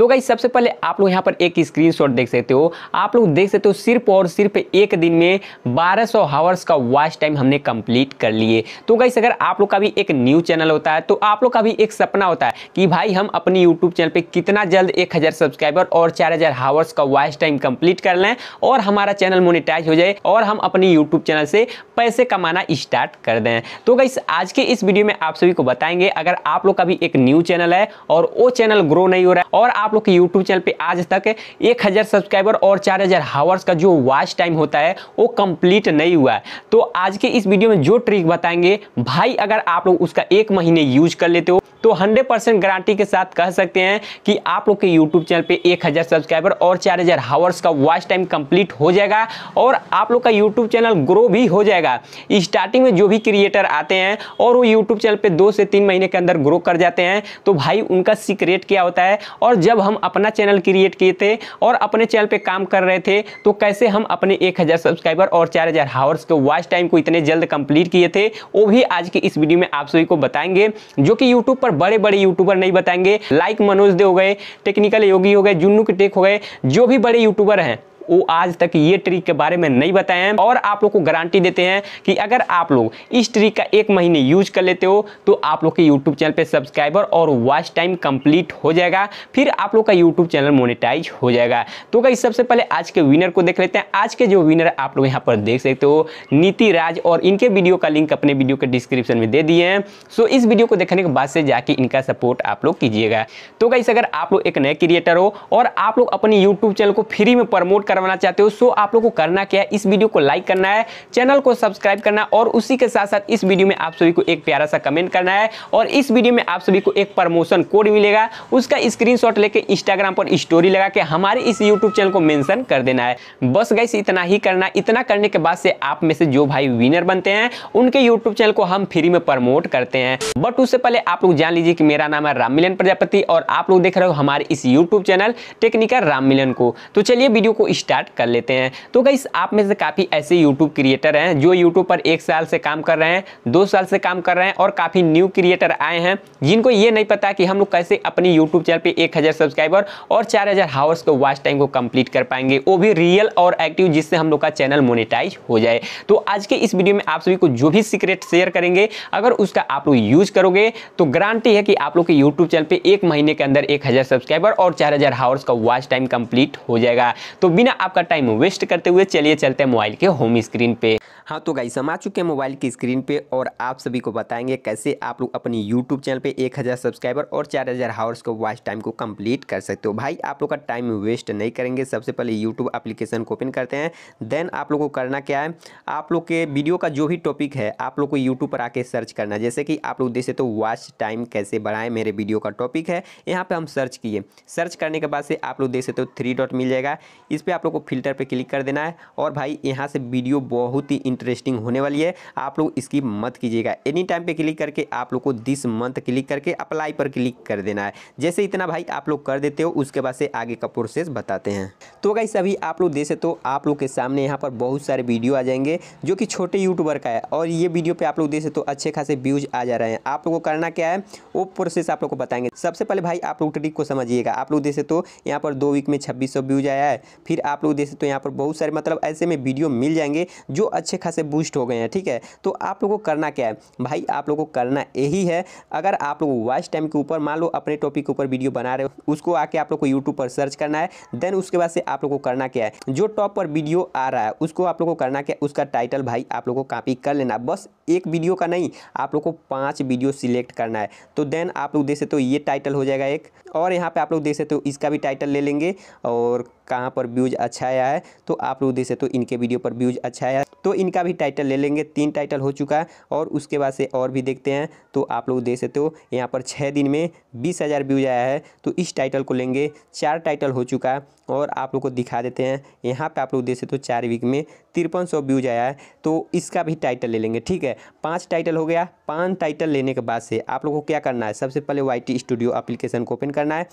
तो गाइज सबसे पहले आप लोग यहाँ पर एक स्क्रीन देख सकते हो आप लोग देख सकते हो सिर्फ और सिर्फ एक दिन में बारह सौ हावर्स का वॉच टाइम हमने कंप्लीट कर लिए तो गाइस अगर आप लोग का भी एक न्यू चैनल होता है तो आप लोग का भी एक सपना होता है कि भाई हम अपनी यूट्यूब चैनल पर कितना जल्द एक सब्सक्राइबर और चार हावर्स का वॉच टाइम कंप्लीट कर लें और हमारा चैनल मोनिटाइज हो जाए और हम अपने यूट्यूब चैनल से पैसे कमाना स्टार्ट कर दें तो गाइस आज के इस वीडियो में आप सभी को बताएंगे अगर आप लोग का भी एक न्यू चैनल है और वो चैनल ग्रो नहीं हो रहा है और आप आप लोग के YouTube चैनल पे आज तक एक सब्सक्राइबर और चार हावर्स का जो वॉच टाइम होता है वो कंप्लीट नहीं हुआ है तो आज के इस वीडियो में जो ट्रिक बताएंगे भाई अगर आप लोग उसका एक महीने यूज कर लेते हो तो 100 परसेंट गारंटी के साथ कह सकते हैं कि आप लोग के YouTube चैनल पे 1000 सब्सक्राइबर और 4000 हज़ार हावर्स का वॉच टाइम कंप्लीट हो जाएगा और आप लोग का YouTube चैनल ग्रो भी हो जाएगा स्टार्टिंग में जो भी क्रिएटर आते हैं और वो YouTube चैनल पे दो से तीन महीने के अंदर ग्रो कर जाते हैं तो भाई उनका सीक्रेट क्या होता है और जब हम अपना चैनल क्रिएट किए थे और अपने चैनल पे काम कर रहे थे तो कैसे हम अपने 1000 सब्सक्राइबर और 4000 हज़ार हावर्स के वॉच टाइम को इतने जल्द कंप्लीट किए थे वो भी आज की इस वीडियो में आप सभी को बताएंगे जो कि यूट्यूब पर बड़े बड़े यूट्यूबर नहीं बताएंगे लाइक मनोज दे हो गए टेक्निकल योगी हो गए जुन्नू के टेक हो गए जो भी बड़े यूट्यूबर हैं वो आज तक ये ट्रिक के बारे में नहीं बताए हैं और आप लोग को गारंटी देते हैं कि अगर आप लोग इस ट्रिक का एक महीने यूज कर लेते हो तो आप लोग के यूट्यूब चैनल पर सब्सक्राइबर और वॉच टाइम कंप्लीट हो जाएगा फिर आप लोग का यूट्यूब चैनल मोनिटाइज हो जाएगा तो कई सबसे पहले आज के विनर को देख लेते हैं आज के जो विनर आप लोग यहाँ पर देख सकते हो नीति राज और इनके वीडियो का लिंक अपने वीडियो के डिस्क्रिप्शन में दे दिए हैं सो इस वीडियो को देखने के बाद से जाके इनका सपोर्ट आप लोग कीजिएगा तो कई अगर आप लोग एक नए क्रिएटर हो और आप लोग अपने यूट्यूब चैनल को फ्री में प्रमोट कर करवाना चाहते हो सो आप लोग को करना क्या है इस वीडियो को लाइक करना है चैनल को सब्सक्राइब करना और उसी के साथ साथ इस वीडियो में आप सभी को एक प्यारा सा कमेंट करना है और इस वीडियो में आप सभी को एक प्रमोशन कोड मिलेगा उसका स्क्रीनशॉट लेके इंस्टाग्राम पर स्टोरी लगा के हमारे इस यूट्यूब चैनल को मैंशन कर देना है बस गई इतना ही करना इतना करने के बाद से आप में से जो भाई विनर बनते हैं उनके यूट्यूब चैनल को हम फ्री में प्रमोट करते हैं बट उससे पहले आप लोग जान लीजिए कि मेरा नाम है राम प्रजापति और आप लोग देख रहे हो हमारे इस यूट्यूब चैनल टेक्निकल राम को तो चलिए वीडियो को स्टार्ट स्टार्ट कर लेते हैं तो गाइस आप में से काफ़ी ऐसे यूट्यूब क्रिएटर हैं जो यूट्यूब पर एक साल से काम कर रहे हैं दो साल से काम कर रहे हैं और काफ़ी न्यू क्रिएटर आए हैं जिनको ये नहीं पता कि हम लोग कैसे अपनी यूट्यूब चैनल पर एक सब्सक्राइबर और चार हज़ार के वॉच टाइम को कम्प्लीट कर पाएंगे वो भी रियल और एक्टिव जिससे हम लोग का चैनल मोनिटाइज हो जाए तो आज के इस वीडियो में आप सभी को जो भी सीक्रेट शेयर करेंगे अगर उसका आप लोग यूज करोगे तो गारंटी है कि आप लोग के यूट्यूब चैनल पर एक महीने के अंदर एक सब्सक्राइबर और चार हज़ार हावर्स का वॉच टाइम कंप्लीट हो जाएगा तो बिना बिना आपका टाइम वेस्ट करते हुए चलिए चलते हैं मोबाइल के होम स्क्रीन पे हाँ तो गाइस हम आ चुके हैं मोबाइल की स्क्रीन पे और आप सभी को बताएंगे कैसे आप लोग अपनी यूट्यूब चैनल पे 1000 सब्सक्राइबर और 4000 हावर्स को वॉच टाइम को कंप्लीट कर सकते हो भाई आप लोग का टाइम वेस्ट नहीं करेंगे सबसे पहले यूट्यूब एप्लीकेशन को ओपन करते हैं देन आप लोग को करना क्या है आप लोग के वीडियो का जो भी टॉपिक है आप लोग को यूट्यूब पर आके सर्च करना है जैसे कि आप लोग देख तो वॉच टाइम कैसे बढ़ाएं मेरे वीडियो का टॉपिक है यहाँ पर हम सर्च किए सर्च करने के बाद से आप लोग देख सकते हो थ्री डॉट मिल जाएगा इस पर आप लोग को फिल्टर पर क्लिक कर देना है और भाई यहाँ से वीडियो बहुत ही इंटरेस्टिंग होने वाली है आप लोग इसकी मत कीजिएगा एनी टाइम पे क्लिक करके आप लोग को दिस मंथ क्लिक करके अप्लाई पर क्लिक कर देना है जैसे इतना भाई आप लोग कर देते हो उसके बाद से आगे का प्रोसेस बताते हैं तो गाइस अभी आप लोग देखे तो आप लोग के सामने यहाँ पर बहुत सारे वीडियो आ जाएंगे जो कि छोटे यूट्यूबर का है और ये वीडियो पे आप लोग देखे तो अच्छे खासे व्यूज आ जा रहे हैं आप लोग को करना क्या है वो प्रोसेस आप लोग को बताएंगे सबसे पहले भाई आप लोग ट्रिक को समझिएगा आप लोग देखे तो यहाँ पर दो वीक में छब्बीस व्यूज आया है फिर आप लोग देख सकते हो यहाँ पर बहुत सारे मतलब ऐसे में वीडियो मिल जाएंगे जो अच्छे खासे बूस्ट हो गए हैं ठीक है तो आप लोगों को करना क्या है भाई आप लोग को करना यही है अगर आप लोग वॉइस टाइम के ऊपर मान लो अपने टॉपिक के ऊपर वीडियो बना रहे हो उसको आके आप लोग को यूट्यूब पर सर्च करना है देन उसके बाद से आप लोग को करना क्या है जो टॉप पर वीडियो आ रहा है उसको आप लोग को करना क्या है उसका टाइटल भाई आप लोग को कॉपी कर लेना बस एक वीडियो का नहीं आप लोग को पाँच वीडियो सिलेक्ट करना है तो देन आप लोग देख सकते हो ये टाइटल हो जाएगा एक और यहाँ पे आप लोग देख सकते हो इसका भी टाइटल ले लेंगे और कहाँ पर व्यूज अच्छा आया है तो आप लोग देख सकते हो इनके वीडियो पर व्यूज अच्छा आया तो इनका भी टाइटल ले लेंगे तीन टाइटल हो चुका है और उसके बाद से और भी देखते हैं तो आप लोग देख सकते हो यहाँ पर छः दिन में बीस हज़ार व्यूज आया है तो इस टाइटल को लेंगे चार टाइटल हो चुका है और आप लोग को दिखा देते हैं यहाँ पर आप लोग देख सकते हो चार वीक में तिरपन सौ व्यूज आया है तो इसका भी टाइटल ले लेंगे ठीक है पाँच टाइटल हो गया पाँच टाइटल लेने के बाद से आप लोग को क्या करना है सबसे पहले वाई स्टूडियो अप्लीकेशन को ओपन करना है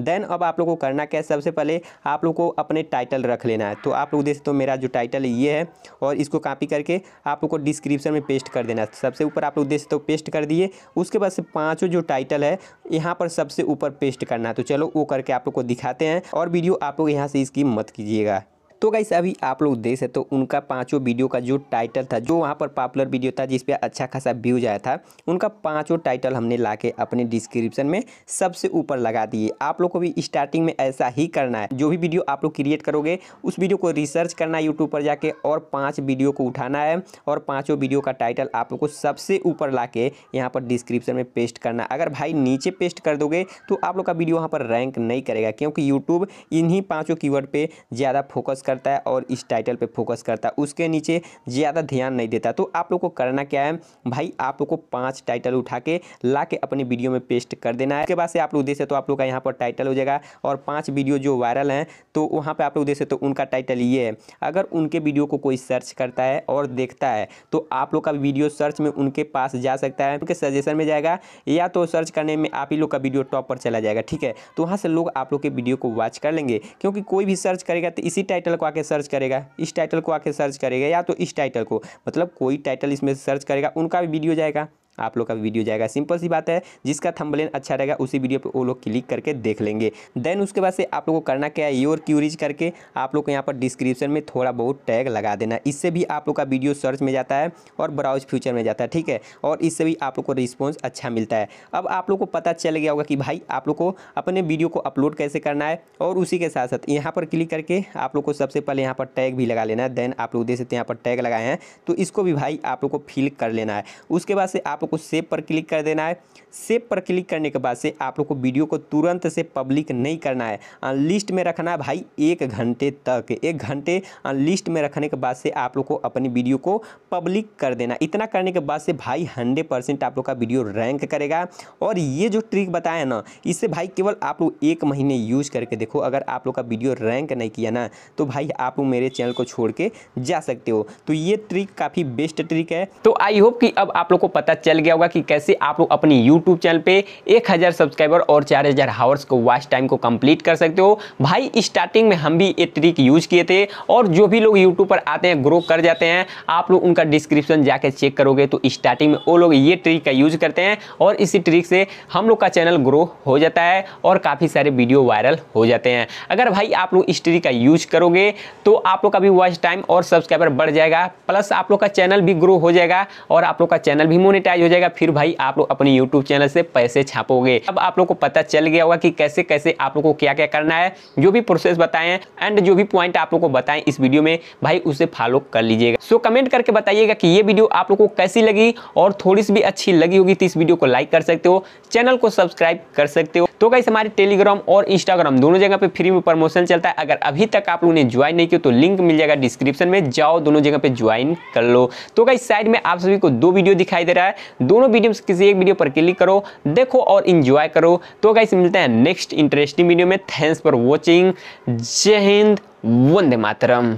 देन अब आप लोग को करना क्या है सबसे पहले आप लोग को अपने टाइटल रख लेना है तो आप लोग देख सकते हो मेरा जो टाइटल ये है और इसको कॉपी करके आप लोग को डिस्क्रिप्शन में पेस्ट कर देना है सबसे ऊपर आप लोग देख सकते हो पेस्ट कर दिए उसके बाद से पाँचों जो टाइटल है यहाँ पर सबसे ऊपर पेस्ट करना है तो चलो वो करके आप लोग को दिखाते हैं और वीडियो आप लोग यहाँ से इसकी मत कीजिएगा तो गाइस अभी आप लोग देख सकते हो उनका पाँचों वीडियो का जो टाइटल था जो वहाँ पर पॉपुलर वीडियो था जिसपे अच्छा खासा व्यूज आया था उनका पाँचों टाइटल हमने ला के अपने डिस्क्रिप्शन में सबसे ऊपर लगा दिए आप लोग को भी स्टार्टिंग में ऐसा ही करना है जो भी वीडियो आप लोग क्रिएट करोगे उस वीडियो को रिसर्च करना है यूट्यूब पर जाके और पाँच वीडियो को उठाना है और पाँचों वीडियो का टाइटल आप लोग को सबसे ऊपर ला के यहाँ पर डिस्क्रिप्शन में पेस्ट करना अगर भाई नीचे पेस्ट कर दोगे तो आप लोग का वीडियो वहाँ पर रैंक नहीं करेगा क्योंकि यूट्यूब इन्हीं पाँचों वर्ड पे ज़्यादा फोकस कर करता है और इस टाइटल पे फोकस करता है उसके नीचे ज़्यादा ध्यान नहीं देता तो आप लोग को करना क्या है भाई आप लोग को पाँच टाइटल उठा के ला के अपनी वीडियो में पेस्ट कर देना है उसके बाद से आप लोग देख सकते तो आप लोग का यहाँ पर टाइटल हो जाएगा और पाँच वीडियो जो वायरल हैं तो वहाँ पर आप लोग देख सकते तो उनका टाइटल ये है अगर उनके वीडियो को कोई सर्च करता है और देखता है तो आप लोग का वीडियो सर्च में उनके पास जा सकता है उनके सजेशन में जाएगा या तो सर्च करने में आप ही लोग का वीडियो टॉप पर चला जाएगा ठीक है तो वहाँ से लोग आप लोग के वीडियो को वॉच कर लेंगे क्योंकि कोई भी सर्च करेगा तो इसी टाइटल को को आके सर्च करेगा इस टाइटल को आके सर्च करेगा या तो इस टाइटल को मतलब कोई टाइटल इसमें सर्च करेगा उनका भी वीडियो जाएगा आप लोग का वीडियो जाएगा सिंपल सी बात है जिसका थंबलेन अच्छा रहेगा उसी वीडियो पे वो लोग क्लिक करके देख लेंगे देन उसके बाद से आप लोग को करना क्या है योर क्यूरीज करके आप लोग को यहाँ पर डिस्क्रिप्शन में थोड़ा बहुत टैग लगा देना इससे भी आप लोग का वीडियो सर्च में जाता है और ब्राउज फ्यूचर में जाता है ठीक है और इससे भी आप लोग को रिस्पॉन्स अच्छा मिलता है अब आप लोग को पता चल गया होगा कि भाई आप लोग को अपने वीडियो को अपलोड कैसे करना है और उसी के साथ साथ यहाँ पर क्लिक करके आप लोग को सबसे पहले यहाँ पर टैग भी लगा लेना है देन आप लोग देख सकते हैं यहाँ पर टैग लगाए हैं तो इसको भी भाई आप लोग को फिल कर लेना है उसके बाद से आप लोग को सेव पर क्लिक कर देना है सेव पर क्लिक करने के बाद से आप लोग को वीडियो को तुरंत से पब्लिक नहीं करना है अनलिस्ट में रखना है भाई एक घंटे तक एक घंटे अनलिस्ट में रखने के बाद से आप लोग को अपनी वीडियो को पब्लिक कर देना इतना करने के बाद से भाई हंड्रेड परसेंट आप लोग का वीडियो रैंक करेगा और ये जो ट्रिक बताया ना इससे भाई केवल आप लोग एक महीने यूज करके देखो अगर आप लोग का वीडियो रैंक नहीं किया ना तो भाई आप लोग मेरे चैनल को छोड़ के जा सकते हो तो ये ट्रिक काफ़ी बेस्ट ट्रिक है तो आई होप कि अब आप लोग को पता चल चल गया होगा कि कैसे आप लोग अपनी यूट्यूब चैनल पे 1000 सब्सक्राइबर और 4000 हज़ार हावर्स को वॉच टाइम को कंप्लीट कर सकते हो भाई स्टार्टिंग में हम भी ये ट्रिक यूज किए थे और जो भी लोग यूट्यूब पर आते हैं ग्रो कर जाते हैं आप लोग उनका डिस्क्रिप्शन जाके चेक करोगे तो स्टार्टिंग में वो लोग ये ट्रिक का यूज करते हैं और इसी ट्रिक से हम लोग का चैनल ग्रो हो जाता है और काफ़ी सारे वीडियो वायरल हो जाते हैं अगर भाई आप लोग इस ट्रिक का यूज करोगे तो आप लोग का भी वॉच टाइम और सब्सक्राइबर बढ़ जाएगा प्लस आप लोग का चैनल भी ग्रो हो जाएगा और आप लोग का चैनल भी मोनिटाइज हो जाएगा फिर भाई आप लोग अपने यूट्यूब चैनल से पैसे छापोगे अब आप लोग को पता चल गया होगा कि कैसे कैसे आप लोग को क्या क्या करना है जो भी प्रोसेस बताएं एंड जो भी पॉइंट आप लोग को बताएं इस वीडियो में भाई उसे फॉलो कर लीजिएगा सो कमेंट करके बताइएगा कि ये वीडियो आप लोग को कैसी लगी और थोड़ी सी भी अच्छी लगी होगी तो इस वीडियो को लाइक कर सकते हो चैनल को सब्सक्राइब कर सकते हो तो कैसे हमारे टेलीग्राम और इंस्टाग्राम दोनों जगह पे फ्री में प्रमोशन चलता है अगर अभी तक आप लोगों ने ज्वाइन नहीं किया तो लिंक मिल जाएगा डिस्क्रिप्शन में जाओ दोनों जगह पे ज्वाइन कर लो तो कई साइड में आप सभी को दो वीडियो दिखाई दे रहा है दोनों वीडियो किसी एक वीडियो पर क्लिक करो देखो और इंजॉय करो तो गाइस मिलते हैं नेक्स्ट इंटरेस्टिंग वीडियो में थैंक्स फॉर वॉचिंग जय हिंद वंदे मातरम